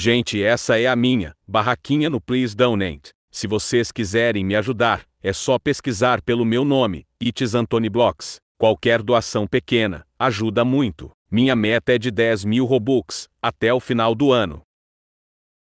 Gente, essa é a minha barraquinha no Please Donate. Se vocês quiserem me ajudar, é só pesquisar pelo meu nome, Itis Blocks. Qualquer doação pequena ajuda muito. Minha meta é de 10 mil Robux até o final do ano.